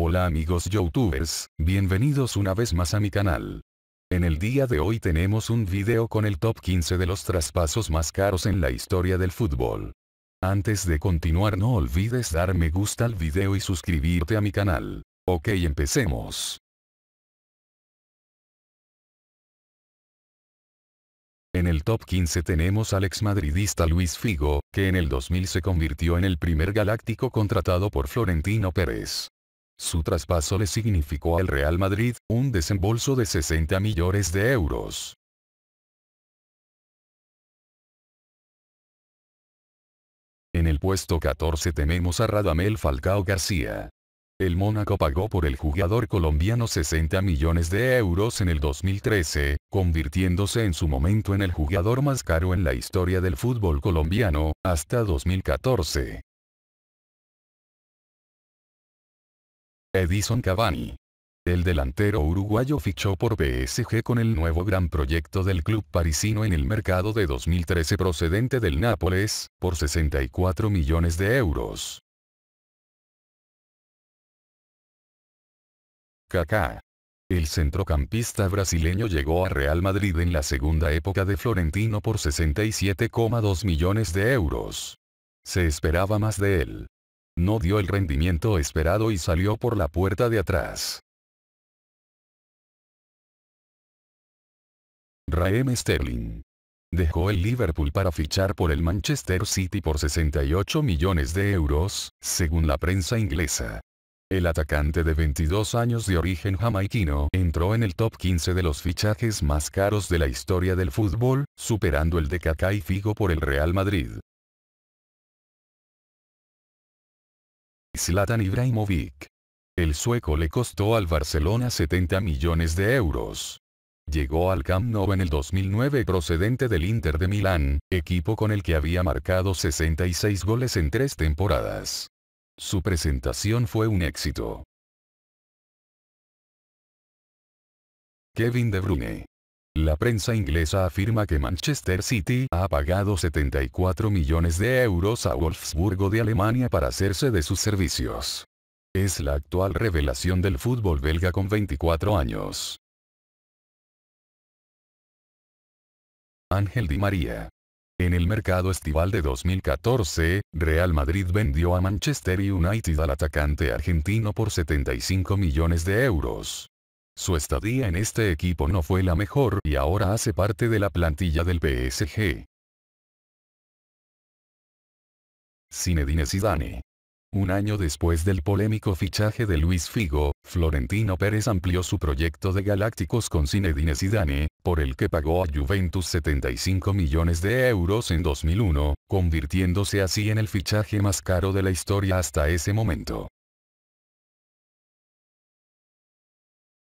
Hola amigos youtubers, bienvenidos una vez más a mi canal. En el día de hoy tenemos un video con el top 15 de los traspasos más caros en la historia del fútbol. Antes de continuar no olvides dar me gusta al video y suscribirte a mi canal. Ok empecemos. En el top 15 tenemos al exmadridista Luis Figo, que en el 2000 se convirtió en el primer galáctico contratado por Florentino Pérez. Su traspaso le significó al Real Madrid un desembolso de 60 millones de euros. En el puesto 14 tenemos a Radamel Falcao García. El Mónaco pagó por el jugador colombiano 60 millones de euros en el 2013, convirtiéndose en su momento en el jugador más caro en la historia del fútbol colombiano, hasta 2014. Edison Cavani. El delantero uruguayo fichó por PSG con el nuevo gran proyecto del club parisino en el mercado de 2013 procedente del Nápoles, por 64 millones de euros. Kaká. El centrocampista brasileño llegó a Real Madrid en la segunda época de Florentino por 67,2 millones de euros. Se esperaba más de él. No dio el rendimiento esperado y salió por la puerta de atrás. Raheem Sterling. Dejó el Liverpool para fichar por el Manchester City por 68 millones de euros, según la prensa inglesa. El atacante de 22 años de origen jamaiquino entró en el top 15 de los fichajes más caros de la historia del fútbol, superando el de Kaká y Figo por el Real Madrid. Zlatan Ibrahimovic. El sueco le costó al Barcelona 70 millones de euros. Llegó al Camp Nou en el 2009 procedente del Inter de Milán, equipo con el que había marcado 66 goles en tres temporadas. Su presentación fue un éxito. Kevin De Bruyne. La prensa inglesa afirma que Manchester City ha pagado 74 millones de euros a Wolfsburgo de Alemania para hacerse de sus servicios. Es la actual revelación del fútbol belga con 24 años. Ángel Di María. En el mercado estival de 2014, Real Madrid vendió a Manchester United al atacante argentino por 75 millones de euros. Su estadía en este equipo no fue la mejor y ahora hace parte de la plantilla del PSG. Zinedine Zidane. Un año después del polémico fichaje de Luis Figo, Florentino Pérez amplió su proyecto de Galácticos con Zinedine Zidane, por el que pagó a Juventus 75 millones de euros en 2001, convirtiéndose así en el fichaje más caro de la historia hasta ese momento.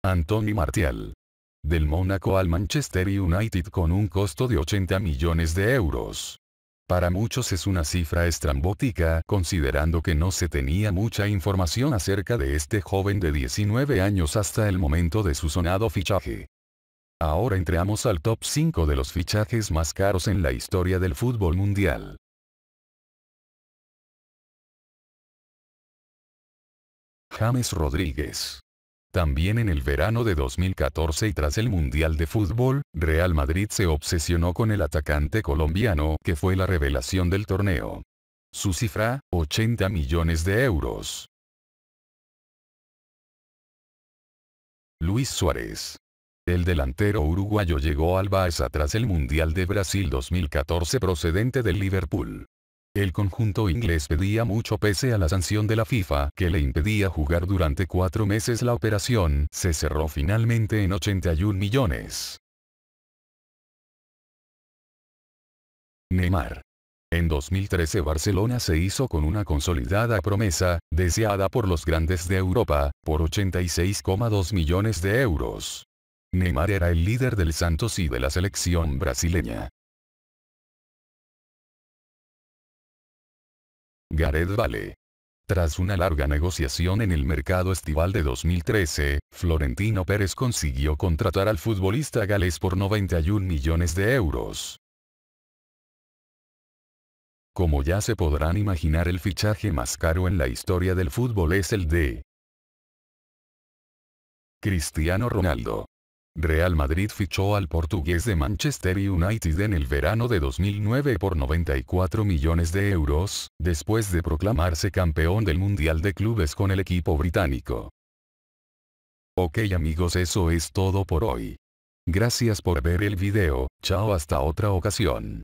Anthony Martial. Del Mónaco al Manchester United con un costo de 80 millones de euros. Para muchos es una cifra estrambótica considerando que no se tenía mucha información acerca de este joven de 19 años hasta el momento de su sonado fichaje. Ahora entramos al top 5 de los fichajes más caros en la historia del fútbol mundial. James Rodríguez también en el verano de 2014 y tras el Mundial de Fútbol, Real Madrid se obsesionó con el atacante colombiano que fue la revelación del torneo. Su cifra, 80 millones de euros. Luis Suárez. El delantero uruguayo llegó al Barça tras el Mundial de Brasil 2014 procedente del Liverpool. El conjunto inglés pedía mucho pese a la sanción de la FIFA que le impedía jugar durante cuatro meses la operación se cerró finalmente en 81 millones. Neymar. En 2013 Barcelona se hizo con una consolidada promesa, deseada por los grandes de Europa, por 86,2 millones de euros. Neymar era el líder del Santos y de la selección brasileña. Gareth Vale. Tras una larga negociación en el mercado estival de 2013, Florentino Pérez consiguió contratar al futbolista galés por 91 millones de euros. Como ya se podrán imaginar el fichaje más caro en la historia del fútbol es el de Cristiano Ronaldo. Real Madrid fichó al portugués de Manchester United en el verano de 2009 por 94 millones de euros, después de proclamarse campeón del Mundial de Clubes con el equipo británico. Ok amigos eso es todo por hoy. Gracias por ver el video, chao hasta otra ocasión.